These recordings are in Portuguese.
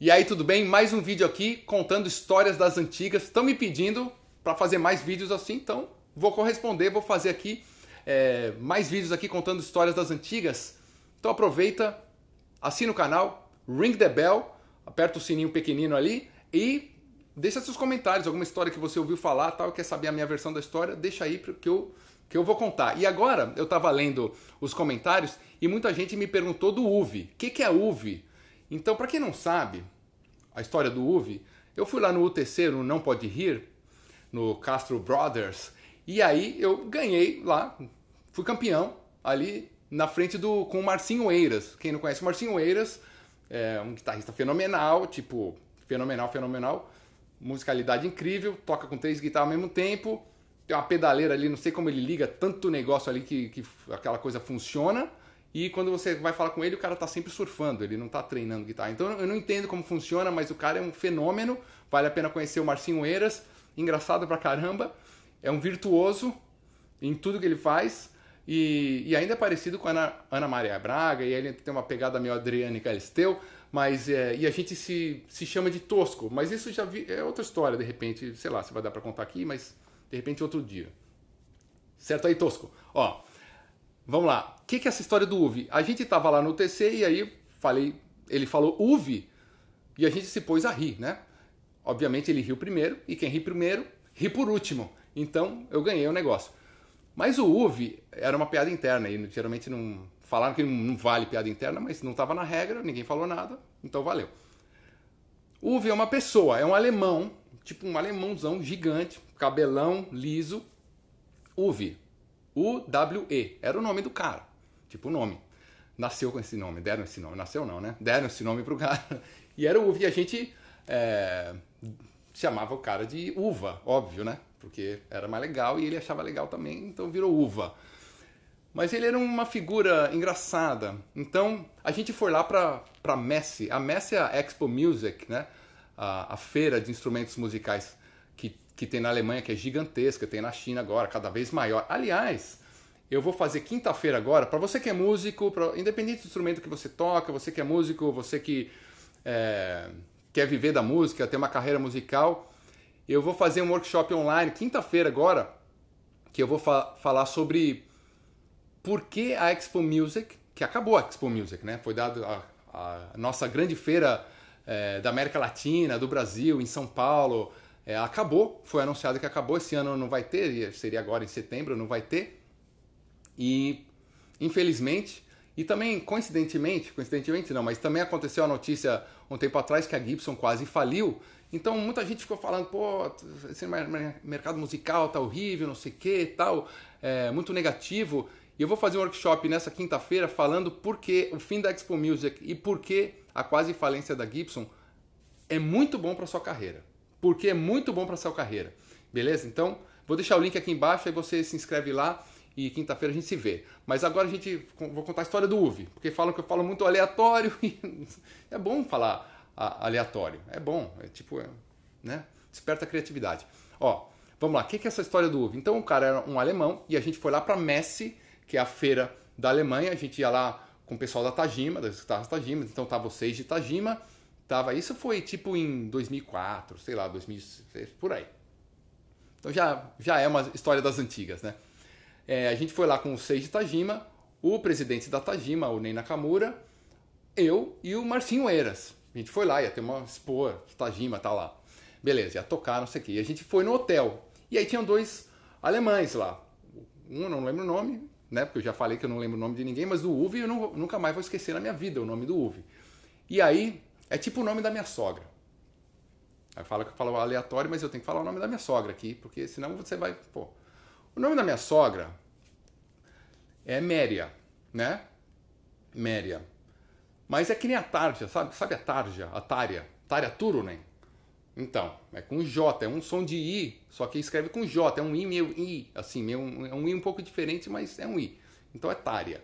E aí, tudo bem? Mais um vídeo aqui contando histórias das antigas. Estão me pedindo para fazer mais vídeos assim, então vou corresponder, vou fazer aqui é, mais vídeos aqui contando histórias das antigas. Então aproveita, assina o canal, ring the bell, aperta o sininho pequenino ali e deixa seus comentários, alguma história que você ouviu falar, tal, quer saber a minha versão da história, deixa aí que eu que eu vou contar. E agora eu estava lendo os comentários e muita gente me perguntou do UV. O que, que é UV? Então, para quem não sabe a história do UV, eu fui lá no UTC, no Não Pode Rir, no Castro Brothers, e aí eu ganhei lá, fui campeão ali na frente do com o Marcinho Eiras. Quem não conhece o Marcinho Eiras, é um guitarrista fenomenal, tipo, fenomenal, fenomenal, musicalidade incrível, toca com três guitarras ao mesmo tempo, tem uma pedaleira ali, não sei como ele liga tanto negócio ali que, que aquela coisa funciona. E quando você vai falar com ele, o cara tá sempre surfando, ele não tá treinando guitarra. Então eu não entendo como funciona, mas o cara é um fenômeno. Vale a pena conhecer o Marcinho Eiras, engraçado pra caramba. É um virtuoso em tudo que ele faz. E, e ainda é parecido com a Ana, Ana Maria Braga, e ele tem uma pegada meio Adriane Galisteu, mas é, e a gente se, se chama de tosco. Mas isso já vi, é outra história, de repente, sei lá, se vai dar para contar aqui, mas de repente outro dia. Certo aí, tosco? Ó. Vamos lá. O que, que é essa história do UV? A gente estava lá no TC e aí falei, ele falou UV e a gente se pôs a rir, né? Obviamente ele riu primeiro e quem ri primeiro ri por último. Então eu ganhei o negócio. Mas o UV era uma piada interna e geralmente não falaram que não, vale piada interna, mas não estava na regra, ninguém falou nada, então valeu. UV é uma pessoa, é um alemão, tipo um alemãozão gigante, cabelão liso. UV, UWE. Era o nome do cara. Tipo, o nome. Nasceu com esse nome, deram esse nome. Nasceu não, né? Deram esse nome pro cara. E era uva. E a gente é, chamava o cara de uva, óbvio, né? Porque era mais legal e ele achava legal também, então virou uva. Mas ele era uma figura engraçada. Então a gente foi lá pra, pra Messi. A Messi é a Expo Music, né? A, a feira de instrumentos musicais que que tem na Alemanha, que é gigantesca, tem na China agora, cada vez maior. Aliás, eu vou fazer quinta-feira agora, para você que é músico, pra, independente do instrumento que você toca, você que é músico, você que é, quer viver da música, ter uma carreira musical, eu vou fazer um workshop online, quinta-feira agora, que eu vou fa falar sobre por que a Expo Music, que acabou a Expo Music, né? Foi dado a, a nossa grande feira é, da América Latina, do Brasil, em São Paulo, é, acabou, foi anunciado que acabou, esse ano não vai ter, seria agora em setembro, não vai ter. E infelizmente, e também coincidentemente, coincidentemente não, mas também aconteceu a notícia um tempo atrás que a Gibson quase faliu. Então muita gente ficou falando, pô, esse mercado musical tá horrível, não sei o que tal, é, muito negativo. E eu vou fazer um workshop nessa quinta-feira falando por que o fim da Expo Music e por que a quase falência da Gibson é muito bom para sua carreira porque é muito bom para sua carreira. Beleza? Então, vou deixar o link aqui embaixo, aí você se inscreve lá e quinta-feira a gente se vê. Mas agora a gente vou contar a história do UV, porque falam que eu falo muito aleatório e é bom falar aleatório. É bom, é tipo, é, né? Desperta a criatividade. Ó, vamos lá. O que é essa história do UV? Então, o cara era um alemão e a gente foi lá para Messe, que é a feira da Alemanha, a gente ia lá com o pessoal da Tajima, das guitarras Tajima, então tá vocês de Tajima, Tava, isso foi tipo em 2004, sei lá, 2006, por aí. Então já, já é uma história das antigas, né? É, a gente foi lá com o Seiji Tajima, o presidente da Tajima, o Ney Nakamura, eu e o Marcinho Eiras. A gente foi lá, ia ter uma expor, Tajima tá lá. Beleza, ia tocar, não sei o quê. E a gente foi no hotel. E aí tinham dois alemães lá. Um, não lembro o nome, né? Porque eu já falei que eu não lembro o nome de ninguém, mas do Uwe eu não, nunca mais vou esquecer na minha vida o nome do Uwe. E aí é tipo o nome da minha sogra. Aí fala que eu falo aleatório, mas eu tenho que falar o nome da minha sogra aqui, porque senão você vai. Pô. O nome da minha sogra é Méria, né? Méria. Mas é que nem a Tarja, sabe? Sabe a Tarja? A Tária. Tária Turunen. Então, é com J, é um som de I, só que escreve com J, é um I meio I, assim, meio, é um I um pouco diferente, mas é um I. Então é Tária.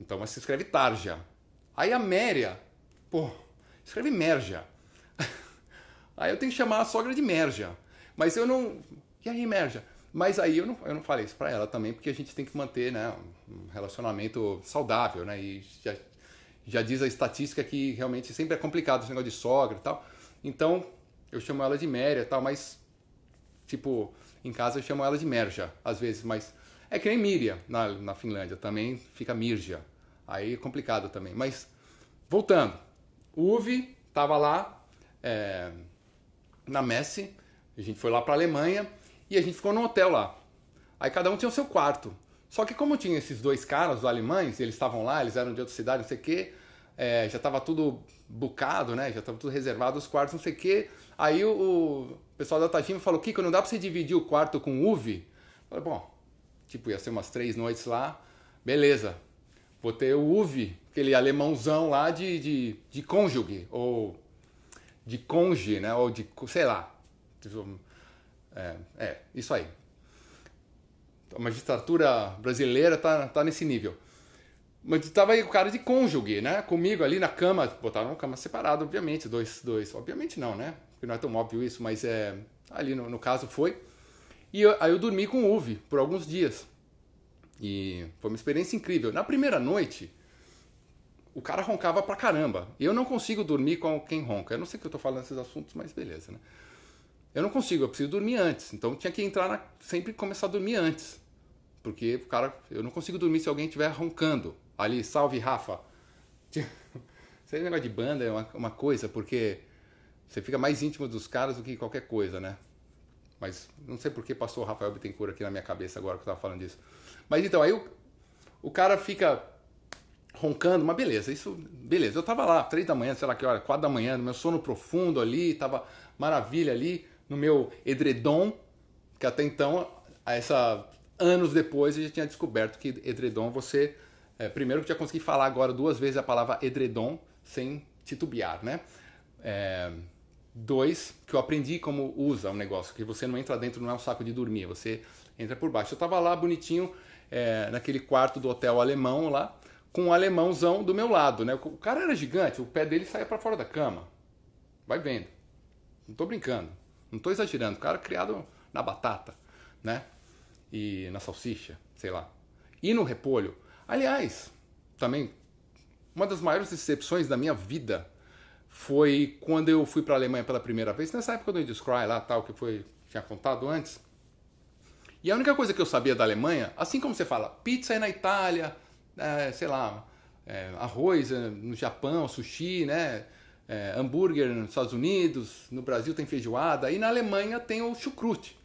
Então, mas se escreve Tarja. Aí a Méria, pô, escreve Merja. Aí eu tenho que chamar a sogra de Merja. Mas eu não. E aí, Merja? Mas aí eu não, eu não falei isso para ela também, porque a gente tem que manter né, um relacionamento saudável, né? E já, já diz a estatística que realmente sempre é complicado esse negócio de sogra e tal. Então eu chamo ela de Méria e tal, mas tipo, em casa eu chamo ela de Merja, às vezes, mas é que nem Miriam na, na Finlândia, também fica Mirja. Aí é complicado também. Mas voltando o Uve estava lá é, na Messe, a gente foi lá para a Alemanha e a gente ficou no hotel lá. Aí cada um tinha o seu quarto. Só que como tinha esses dois caras, os alemães, eles estavam lá, eles eram de outra cidade, não sei o quê, é, já estava tudo bucado, né? Já estava tudo reservado, os quartos, não sei o quê. Aí o, o pessoal da Tajima falou, Kiko, não dá para você dividir o quarto com o Uve? Eu falei, bom, tipo, ia ser umas três noites lá, beleza. Vou ter o Uwe, aquele alemãozão lá de, de, de cônjuge, ou de conge, né? Ou de, sei lá. Tipo, é, é isso aí. A magistratura brasileira tá, tá nesse nível. Mas tava aí o cara de cônjuge, né? Comigo ali na cama, botaram uma cama separada, obviamente, dois, dois. Obviamente não, né? Porque não é tão óbvio isso, mas é, ali no, no caso foi. E eu, aí eu dormi com o Uve por alguns dias. E foi uma experiência incrível. Na primeira noite, o cara roncava pra caramba. Eu não consigo dormir com quem ronca. Eu não sei que eu tô falando esses assuntos, mas beleza, né? Eu não consigo, eu preciso dormir antes. Então tinha que entrar na... sempre começar a dormir antes. Porque o cara, eu não consigo dormir se alguém estiver roncando. Ali, salve Rafa. Esse negócio de banda é uma, uma coisa, porque você fica mais íntimo dos caras do que qualquer coisa, né? Mas não sei por que passou o Rafael Bittencourt aqui na minha cabeça agora que eu tava falando disso. Mas então, aí o, o cara fica roncando, mas beleza, isso, beleza. Eu tava lá, três da manhã, sei lá que hora, quatro da manhã, no meu sono profundo ali, tava maravilha ali, no meu edredom, que até então, essa, anos depois, eu já tinha descoberto que edredom você. É, primeiro que eu já consegui falar agora duas vezes a palavra edredom sem titubear, né? É, dois, que eu aprendi como usa o um negócio, que você não entra dentro, não é um saco de dormir, você entra por baixo. Eu tava lá bonitinho, é, naquele quarto do hotel alemão lá, com um alemãozão do meu lado, né? O cara era gigante, o pé dele saía para fora da cama. Vai vendo. Não tô brincando, não tô exagerando. O cara criado na batata, né? E na salsicha, sei lá. E no repolho. Aliás, também uma das maiores decepções da minha vida foi quando eu fui para a Alemanha pela primeira vez, nessa época do Indus Cry lá, tal, que foi tinha contado antes. E a única coisa que eu sabia da Alemanha, assim como você fala pizza é na Itália, é, sei lá, é, arroz é, no Japão, sushi, né? É, hambúrguer nos Estados Unidos, no Brasil tem feijoada, e na Alemanha tem o chucrute.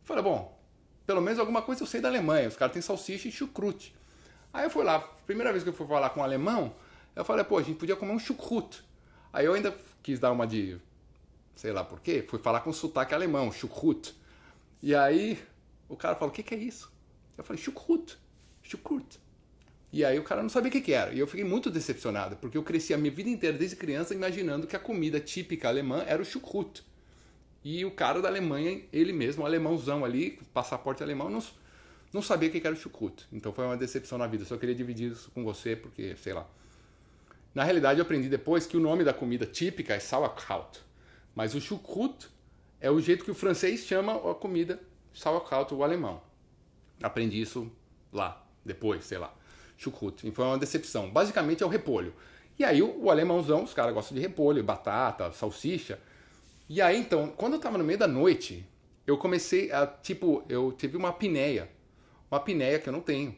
Eu falei, bom, pelo menos alguma coisa eu sei da Alemanha, os caras têm salsicha e chucrute. Aí eu fui lá, primeira vez que eu fui falar com um alemão, eu falei, pô, a gente podia comer um chucrute. Aí eu ainda quis dar uma de, sei lá por quê, fui falar com sotaque alemão, chucrute. E aí o cara falou: o que, que é isso? Eu falei: chucrut, chucrut. E aí o cara não sabia o que, que era. E eu fiquei muito decepcionado, porque eu cresci a minha vida inteira, desde criança, imaginando que a comida típica alemã era o chucrut. E o cara da Alemanha, ele mesmo, um alemãozão ali, passaporte alemão, não, não sabia o que era o chucrut. Então foi uma decepção na vida. Só queria dividir isso com você, porque, sei lá. Na realidade, eu aprendi depois que o nome da comida típica é sauerkraut. Mas o chucrut é o jeito que o francês chama a comida Sauerkraut, o alemão. Aprendi isso lá, depois, sei lá. Chucrut. Foi uma decepção. Basicamente é o repolho. E aí o, o alemãozão, os caras gostam de repolho, batata, salsicha. E aí então, quando eu tava no meio da noite, eu comecei a, tipo, eu tive uma apneia. Uma apneia que eu não tenho.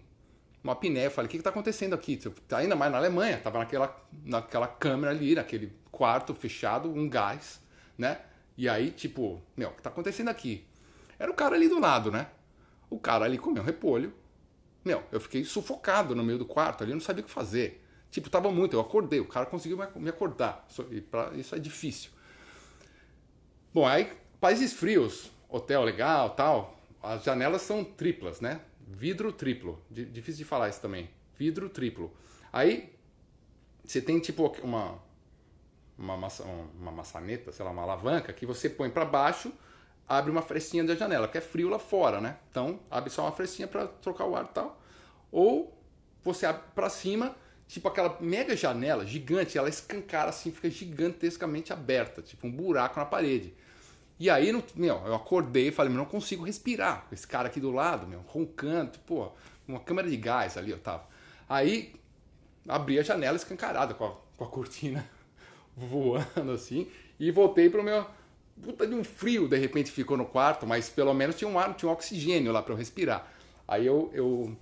Uma apneia. Eu falei, o que que tá acontecendo aqui? Tipo, tá, ainda mais na Alemanha. Tava naquela, naquela câmera ali, naquele quarto fechado, um gás, né? E aí, tipo, meu, o que tá acontecendo aqui? Era o cara ali do lado, né? O cara ali comeu repolho. Meu, eu fiquei sufocado no meio do quarto ali, eu não sabia o que fazer. Tipo, tava muito, eu acordei, o cara conseguiu me acordar. Isso é difícil. Bom, aí, países frios, hotel legal tal, as janelas são triplas, né? Vidro triplo. difícil de falar isso também. Vidro triplo. Aí, você tem tipo uma, uma, maça, uma maçaneta, sei lá, uma alavanca que você põe para baixo abre uma frestinha da janela, que é frio lá fora, né? Então abre só uma frestinha para trocar o ar e tal. Ou você abre para cima, tipo aquela mega janela gigante, ela escancara assim, fica gigantescamente aberta, tipo um buraco na parede. E aí, meu, eu acordei e falei, meu, não consigo respirar. Esse cara aqui do lado, meu, roncando, pô, uma câmera de gás ali eu tava. Aí abri a janela escancarada com a, com a cortina voando assim e voltei pro meu puta de um frio, de repente ficou no quarto, mas pelo menos tinha um ar, tinha um oxigênio lá para eu respirar. Aí eu, eu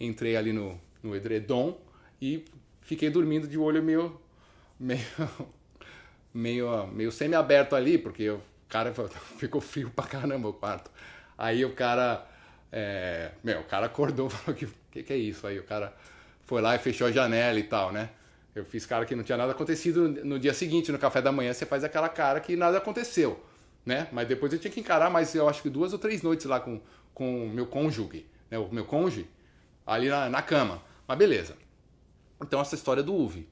entrei ali no, no edredom e fiquei dormindo de olho meio meio meio, meio semi-aberto ali, porque o cara ficou frio pra caramba o quarto. Aí o cara é, meu, o cara acordou, falou que que que é isso? Aí o cara foi lá e fechou a janela e tal, né? Eu fiz cara que não tinha nada acontecido. No dia seguinte, no café da manhã, você faz aquela cara que nada aconteceu, né? Mas depois eu tinha que encarar mais, eu acho que duas ou três noites lá com com o meu cônjuge, né? O meu cônjuge ali na, na cama. Mas beleza. Então essa história do UV.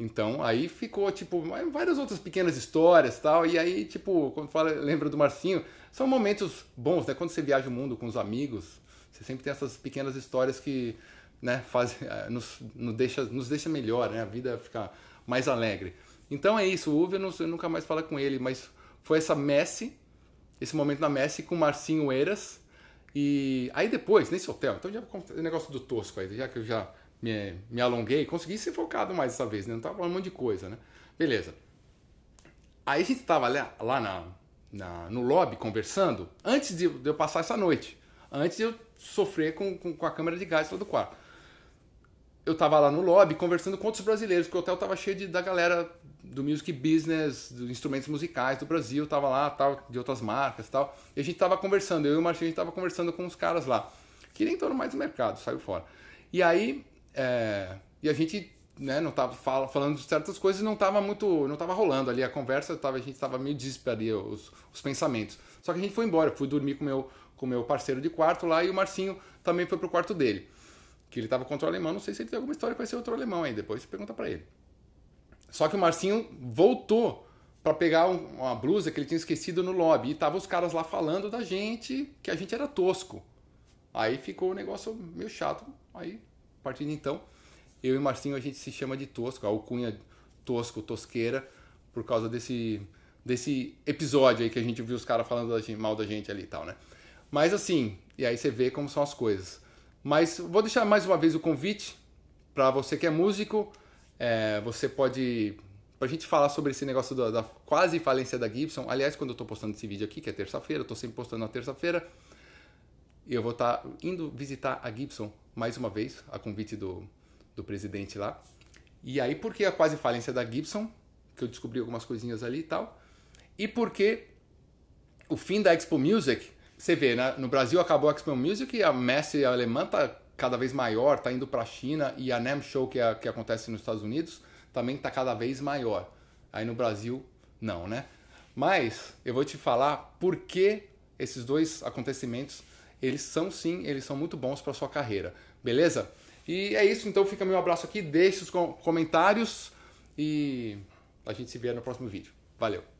Então aí ficou tipo várias outras pequenas histórias tal e aí tipo quando fala lembra do Marcinho são momentos bons né quando você viaja o mundo com os amigos você sempre tem essas pequenas histórias que né, faz, eh, nos, nos, deixa, nos deixa melhor, né, a vida fica mais alegre. Então é isso, o Uve eu, não, eu nunca mais falo com ele, mas foi essa Messi, esse momento na Messi com o Marcinho Eiras. E aí depois, nesse hotel, então já o negócio do tosco aí, já que eu já me, me alonguei, consegui ser focado mais dessa vez, né? Não tava falando um monte de coisa, né? Beleza. Aí a gente tava lá, lá na, na, no lobby conversando, antes de, de, eu passar essa noite, antes de eu sofrer com, com, com a câmera de gás lá do quarto eu tava lá no lobby conversando com outros brasileiros, porque o hotel tava cheio de, da galera do music business, dos instrumentos musicais do Brasil, tava lá, tal, de outras marcas tal. E a gente tava conversando, eu e o Marcinho a gente tava conversando com os caras lá, que nem estão mais no mercado, saiu fora. E aí, é, e a gente né, não tava falando de certas coisas, não tava muito, não tava rolando ali a conversa, tava, a gente tava meio dísparo ali, os, os pensamentos. Só que a gente foi embora, fui dormir com meu, o com meu parceiro de quarto lá e o Marcinho também foi pro quarto dele que ele estava contra o alemão. Não sei se ele tem alguma história com esse outro alemão aí. Depois você pergunta para ele. Só que o Marcinho voltou para pegar uma blusa que ele tinha esquecido no lobby. E tava os caras lá falando da gente, que a gente era tosco. Aí ficou o um negócio meio chato. Aí, a partir de então, eu e o Marcinho a gente se chama de tosco, a alcunha tosco, tosqueira, por causa desse, desse episódio aí que a gente viu os caras falando da gente, mal da gente ali e tal, né? Mas assim, e aí você vê como são as coisas. Mas vou deixar mais uma vez o convite para você que é músico. É, você pode. Para a gente falar sobre esse negócio da, da, quase falência da Gibson. Aliás, quando eu estou postando esse vídeo aqui, que é terça-feira, eu estou sempre postando na terça-feira. E Eu vou estar tá indo visitar a Gibson mais uma vez, a convite do, do presidente lá. E aí, por que a quase falência da Gibson, que eu descobri algumas coisinhas ali e tal. E por que o fim da Expo Music você vê, né? no Brasil acabou a Expo Music, a Messi alemã tá cada vez maior, tá indo para a China e a NAMM Show que, é, que acontece nos Estados Unidos também tá cada vez maior. Aí no Brasil não, né? Mas eu vou te falar por que esses dois acontecimentos eles são sim, eles são muito bons para sua carreira, beleza? E é isso, então fica meu abraço aqui, deixe os comentários e a gente se vê no próximo vídeo. Valeu!